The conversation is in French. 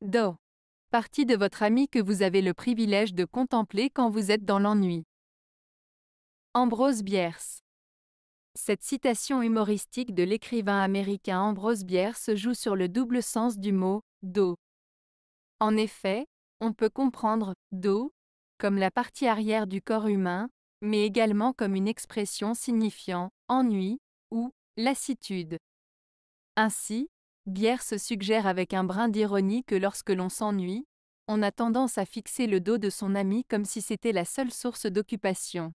Do. Partie de votre ami que vous avez le privilège de contempler quand vous êtes dans l'ennui. Ambrose Bierce. Cette citation humoristique de l'écrivain américain Ambrose Bierce joue sur le double sens du mot do. En effet, on peut comprendre do comme la partie arrière du corps humain, mais également comme une expression signifiant ennui ou lassitude. Ainsi, Bière se suggère avec un brin d'ironie que lorsque l'on s'ennuie, on a tendance à fixer le dos de son ami comme si c'était la seule source d'occupation.